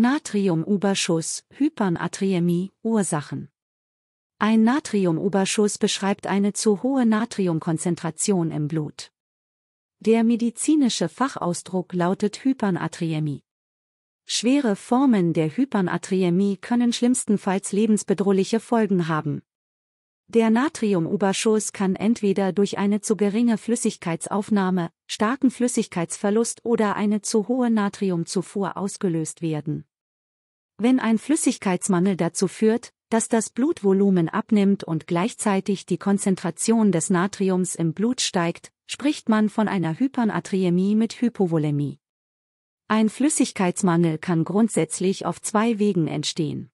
Natriumüberschuss, Hypernatriämie, Ursachen. Ein Natriumüberschuss beschreibt eine zu hohe Natriumkonzentration im Blut. Der medizinische Fachausdruck lautet Hypernatriämie. Schwere Formen der Hypernatriämie können schlimmstenfalls lebensbedrohliche Folgen haben. Der Natriumüberschuss kann entweder durch eine zu geringe Flüssigkeitsaufnahme, starken Flüssigkeitsverlust oder eine zu hohe Natriumzufuhr ausgelöst werden. Wenn ein Flüssigkeitsmangel dazu führt, dass das Blutvolumen abnimmt und gleichzeitig die Konzentration des Natriums im Blut steigt, spricht man von einer Hypernatriämie mit Hypovolemie. Ein Flüssigkeitsmangel kann grundsätzlich auf zwei Wegen entstehen.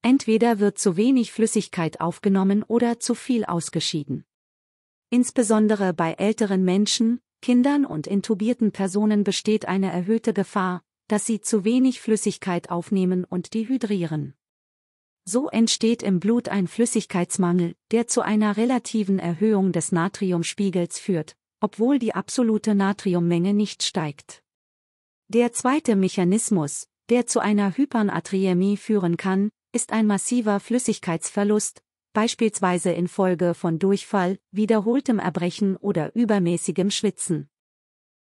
Entweder wird zu wenig Flüssigkeit aufgenommen oder zu viel ausgeschieden. Insbesondere bei älteren Menschen, Kindern und intubierten Personen besteht eine erhöhte Gefahr, dass sie zu wenig Flüssigkeit aufnehmen und dehydrieren. So entsteht im Blut ein Flüssigkeitsmangel, der zu einer relativen Erhöhung des Natriumspiegels führt, obwohl die absolute Natriummenge nicht steigt. Der zweite Mechanismus, der zu einer Hypernatriämie führen kann, ist ein massiver Flüssigkeitsverlust, beispielsweise infolge von Durchfall, wiederholtem Erbrechen oder übermäßigem Schwitzen.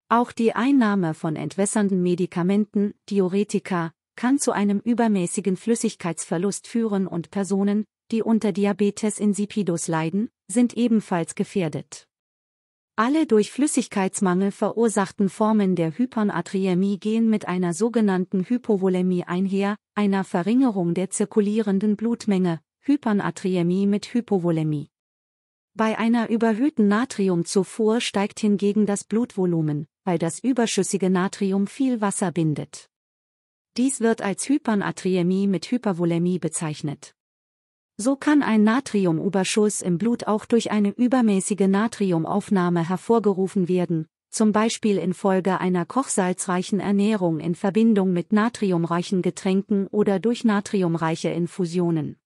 Auch die Einnahme von entwässernden Medikamenten, Diuretika, kann zu einem übermäßigen Flüssigkeitsverlust führen und Personen, die unter Diabetes insipidus leiden, sind ebenfalls gefährdet. Alle durch Flüssigkeitsmangel verursachten Formen der Hypernatriämie gehen mit einer sogenannten Hypovolemie einher, einer Verringerung der zirkulierenden Blutmenge, Hypernatriämie mit Hypovolemie. Bei einer überhöhten Natriumzufuhr steigt hingegen das Blutvolumen, weil das überschüssige Natrium viel Wasser bindet. Dies wird als Hypernatriämie mit Hypervolemie bezeichnet. So kann ein Natriumüberschuss im Blut auch durch eine übermäßige Natriumaufnahme hervorgerufen werden, zum Beispiel infolge einer kochsalzreichen Ernährung in Verbindung mit natriumreichen Getränken oder durch natriumreiche Infusionen.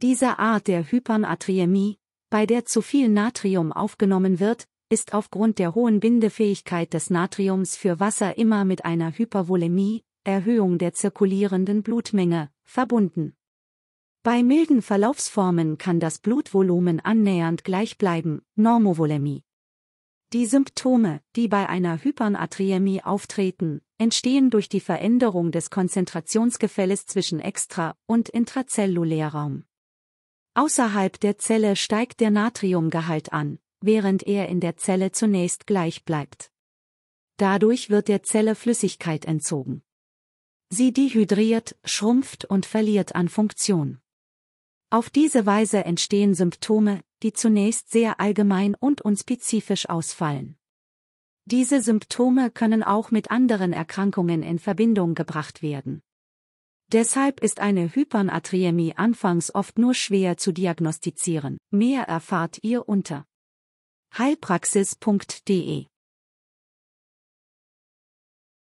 Diese Art der Hypernatriämie bei der zu viel Natrium aufgenommen wird, ist aufgrund der hohen Bindefähigkeit des Natriums für Wasser immer mit einer Hypervolemie, Erhöhung der zirkulierenden Blutmenge, verbunden. Bei milden Verlaufsformen kann das Blutvolumen annähernd gleich bleiben, Normovolemie. Die Symptome, die bei einer Hypernatriämie auftreten, entstehen durch die Veränderung des Konzentrationsgefälles zwischen extra- und intrazellulärraum. Außerhalb der Zelle steigt der Natriumgehalt an, während er in der Zelle zunächst gleich bleibt. Dadurch wird der Zelle Flüssigkeit entzogen. Sie dehydriert, schrumpft und verliert an Funktion. Auf diese Weise entstehen Symptome, die zunächst sehr allgemein und unspezifisch ausfallen. Diese Symptome können auch mit anderen Erkrankungen in Verbindung gebracht werden, Deshalb ist eine Hypernatriämie anfangs oft nur schwer zu diagnostizieren. Mehr erfahrt ihr unter heilpraxis.de